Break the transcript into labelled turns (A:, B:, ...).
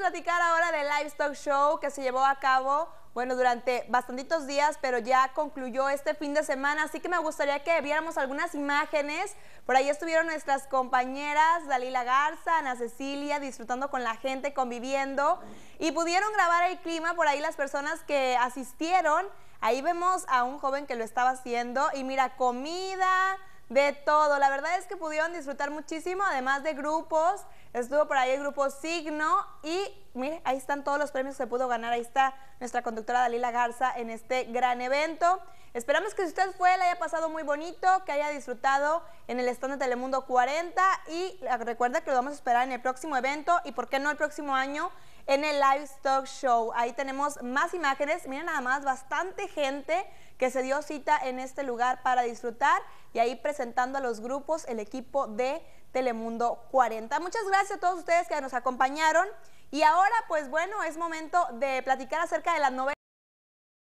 A: platicar ahora del Livestock Show que se llevó a cabo, bueno, durante bastantitos días, pero ya concluyó este fin de semana, así que me gustaría que viéramos algunas imágenes. Por ahí estuvieron nuestras compañeras Dalila Garza, Ana Cecilia, disfrutando con la gente, conviviendo, y pudieron grabar el clima por ahí las personas que asistieron. Ahí vemos a un joven que lo estaba haciendo y mira, comida, de todo. La verdad es que pudieron disfrutar muchísimo, además de grupos. Estuvo por ahí el grupo Signo y mire, ahí están todos los premios que pudo ganar. Ahí está nuestra conductora Dalila Garza en este gran evento. Esperamos que si usted fue, le haya pasado muy bonito, que haya disfrutado en el stand de Telemundo 40 y recuerda que lo vamos a esperar en el próximo evento y por qué no el próximo año en el Livestock Show. Ahí tenemos más imágenes, miren nada más, bastante gente que se dio cita en este lugar para disfrutar y ahí presentando a los grupos el equipo de Telemundo 40. Muchas gracias a todos ustedes que nos acompañaron y ahora pues bueno, es momento de platicar acerca de las novelas.